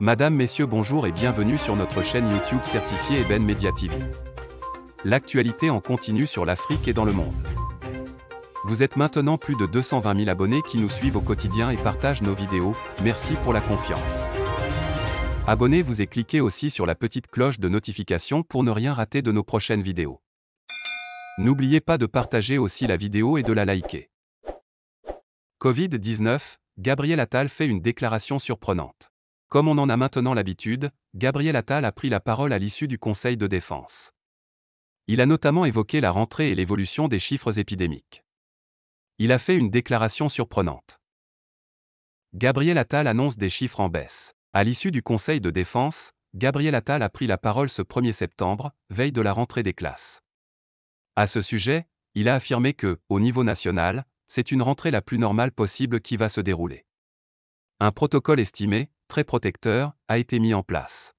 Madame, Messieurs, bonjour et bienvenue sur notre chaîne YouTube certifiée Eben Media TV. L'actualité en continue sur l'Afrique et dans le monde. Vous êtes maintenant plus de 220 000 abonnés qui nous suivent au quotidien et partagent nos vidéos, merci pour la confiance. Abonnez-vous et cliquez aussi sur la petite cloche de notification pour ne rien rater de nos prochaines vidéos. N'oubliez pas de partager aussi la vidéo et de la liker. Covid-19, Gabriel Attal fait une déclaration surprenante. Comme on en a maintenant l'habitude, Gabriel Attal a pris la parole à l'issue du Conseil de défense. Il a notamment évoqué la rentrée et l'évolution des chiffres épidémiques. Il a fait une déclaration surprenante. Gabriel Attal annonce des chiffres en baisse. À l'issue du Conseil de défense, Gabriel Attal a pris la parole ce 1er septembre, veille de la rentrée des classes. À ce sujet, il a affirmé que, au niveau national, c'est une rentrée la plus normale possible qui va se dérouler. Un protocole estimé, très protecteur, a été mis en place.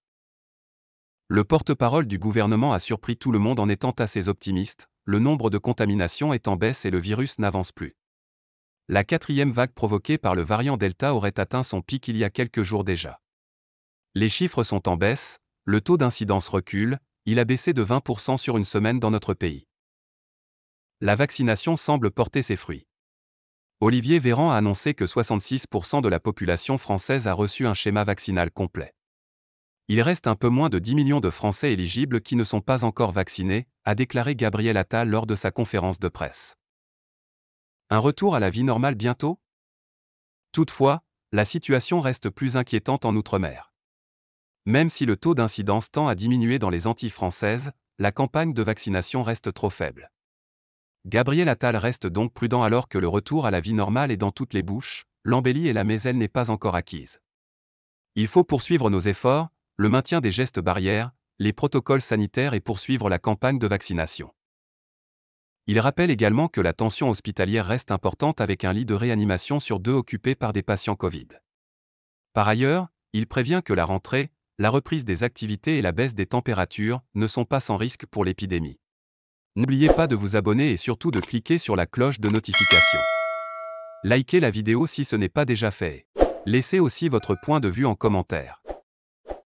Le porte-parole du gouvernement a surpris tout le monde en étant assez optimiste, le nombre de contaminations est en baisse et le virus n'avance plus. La quatrième vague provoquée par le variant Delta aurait atteint son pic il y a quelques jours déjà. Les chiffres sont en baisse, le taux d'incidence recule, il a baissé de 20% sur une semaine dans notre pays. La vaccination semble porter ses fruits. Olivier Véran a annoncé que 66% de la population française a reçu un schéma vaccinal complet. Il reste un peu moins de 10 millions de Français éligibles qui ne sont pas encore vaccinés, a déclaré Gabriel Attal lors de sa conférence de presse. Un retour à la vie normale bientôt Toutefois, la situation reste plus inquiétante en Outre-mer. Même si le taux d'incidence tend à diminuer dans les Antilles françaises, la campagne de vaccination reste trop faible. Gabriel Attal reste donc prudent alors que le retour à la vie normale est dans toutes les bouches, l'embellie et la maiselle n'est pas encore acquise. Il faut poursuivre nos efforts, le maintien des gestes barrières, les protocoles sanitaires et poursuivre la campagne de vaccination. Il rappelle également que la tension hospitalière reste importante avec un lit de réanimation sur deux occupé par des patients Covid. Par ailleurs, il prévient que la rentrée, la reprise des activités et la baisse des températures ne sont pas sans risque pour l'épidémie. N'oubliez pas de vous abonner et surtout de cliquer sur la cloche de notification. Likez la vidéo si ce n'est pas déjà fait. Laissez aussi votre point de vue en commentaire.